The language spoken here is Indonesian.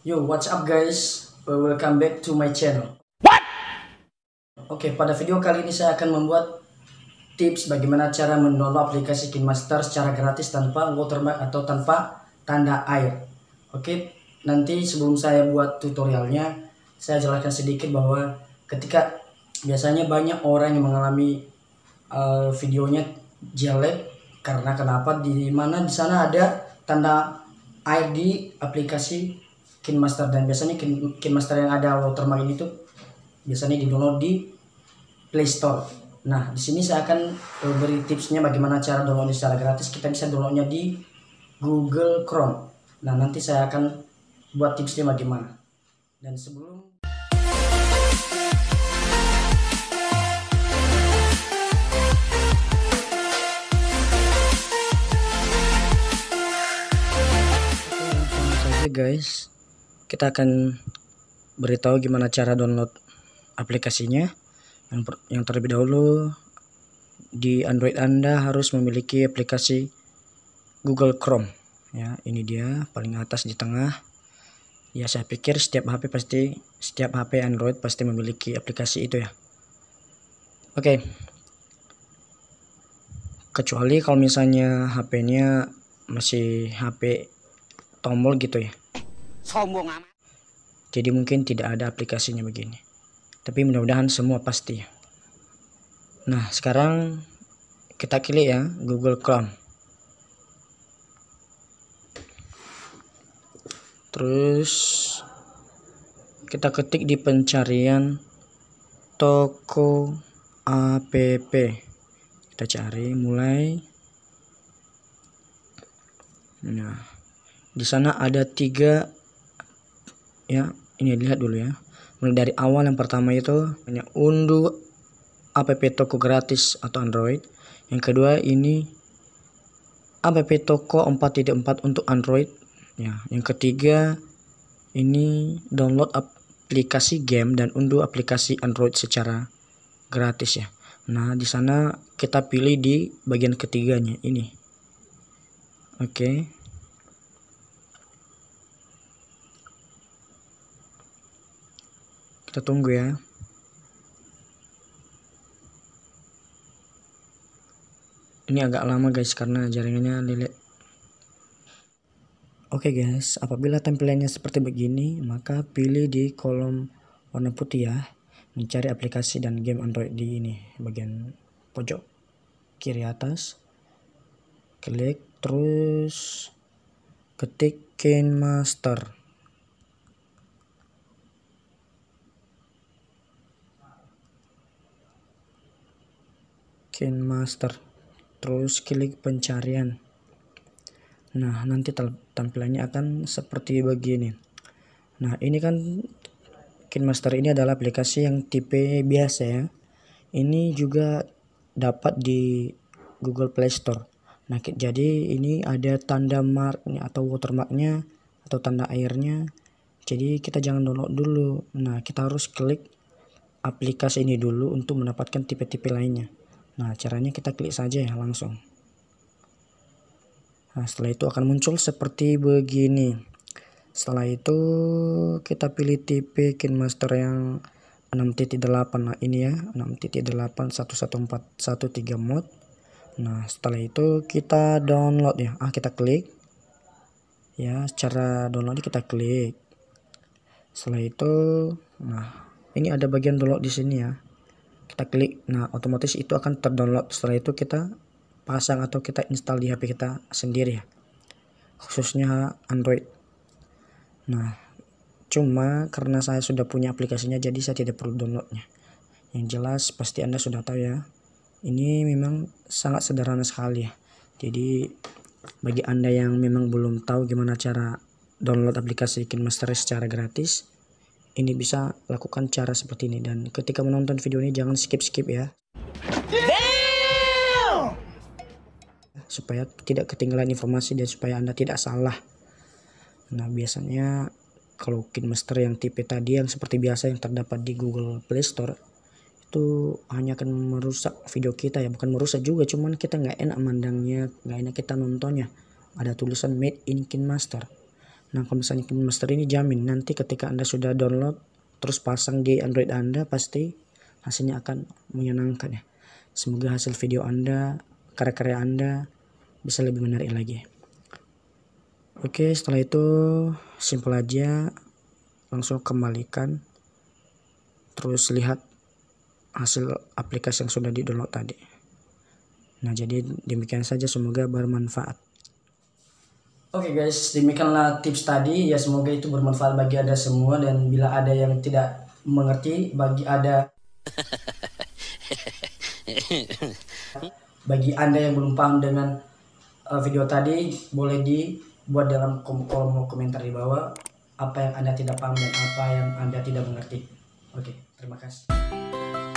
Yo, what's up guys? Uh, welcome back to my channel. What? Oke, pada video kali ini saya akan membuat tips bagaimana cara mendownload aplikasi KineMaster secara gratis tanpa watermark atau tanpa tanda air. Oke, nanti sebelum saya buat tutorialnya, saya jelaskan sedikit bahwa ketika biasanya banyak orang yang mengalami uh, videonya jelek karena kenapa di mana di sana ada tanda ID aplikasi kin master dan biasanya kin, kin master yang ada watermark ini tuh biasanya di download di Play Store. Nah, di sini saya akan eh, beri tipsnya bagaimana cara download secara gratis. Kita bisa downloadnya di Google Chrome. Nah, nanti saya akan buat tipsnya bagaimana. Dan sebelum guys kita akan beritahu gimana cara download aplikasinya yang, yang terlebih dahulu di Android Anda harus memiliki aplikasi Google Chrome ya ini dia paling atas di tengah ya saya pikir setiap HP pasti setiap HP Android pasti memiliki aplikasi itu ya oke okay. kecuali kalau misalnya HP-nya masih HP tombol gitu ya sombong amat. Jadi mungkin tidak ada aplikasinya begini. Tapi mudah-mudahan semua pasti. Nah, sekarang kita klik ya Google Chrome. Terus kita ketik di pencarian toko app. Kita cari mulai. Nah, di sana ada tiga ya ini lihat dulu ya mulai dari awal yang pertama itu hanya unduh app toko gratis atau android yang kedua ini app toko 4.4 untuk android ya yang ketiga ini download aplikasi game dan unduh aplikasi android secara gratis ya nah di sana kita pilih di bagian ketiganya ini oke okay. Kita tunggu ya. Ini agak lama guys karena jaringannya lilit. Oke okay guys, apabila tampilannya seperti begini, maka pilih di kolom warna putih ya. Mencari aplikasi dan game Android di ini, bagian pojok kiri atas. Klik, terus ketik Game Master. skin Master terus klik pencarian nah nanti tampilannya akan seperti begini nah ini kan skin Master ini adalah aplikasi yang tipe biasa ya ini juga dapat di Google Play Store nah jadi ini ada tanda mark atau watermarknya atau tanda airnya jadi kita jangan download dulu nah kita harus klik aplikasi ini dulu untuk mendapatkan tipe-tipe lainnya Nah, caranya kita klik saja ya langsung. Nah, setelah itu akan muncul seperti begini. Setelah itu kita pilih tipe KineMaster yang 6.8. Nah, ini ya, 6.8.11413 mod. Nah, setelah itu kita download ya. Ah, kita klik. Ya, secara download kita klik. Setelah itu, nah, ini ada bagian download di sini ya kita klik nah otomatis itu akan terdownload setelah itu kita pasang atau kita install di HP kita sendiri ya khususnya Android nah cuma karena saya sudah punya aplikasinya jadi saya tidak perlu downloadnya yang jelas pasti anda sudah tahu ya ini memang sangat sederhana sekali ya jadi bagi anda yang memang belum tahu gimana cara download aplikasi KinMaster secara gratis ini bisa lakukan cara seperti ini dan ketika menonton video ini jangan skip-skip ya Damn! supaya tidak ketinggalan informasi dan supaya anda tidak salah nah biasanya kalau kin yang tipe tadi yang seperti biasa yang terdapat di Google Play Store itu hanya akan merusak video kita ya bukan merusak juga cuman kita nggak enak mandangnya nggak enak kita nontonnya ada tulisan made in kin master Nah kalau misalnya Game Master ini jamin nanti ketika Anda sudah download terus pasang di Android Anda pasti hasilnya akan menyenangkan ya. Semoga hasil video Anda, karya-karya Anda bisa lebih menarik lagi. Oke setelah itu simple aja langsung kembalikan terus lihat hasil aplikasi yang sudah di download tadi. Nah jadi demikian saja semoga bermanfaat. Oke okay guys, demikianlah tips tadi. Ya semoga itu bermanfaat bagi Anda semua dan bila ada yang tidak mengerti bagi ada bagi Anda yang belum paham dengan uh, video tadi, boleh dibuat dalam kolom, kolom komentar di bawah apa yang Anda tidak paham dan apa yang Anda tidak mengerti. Oke, okay, terima kasih.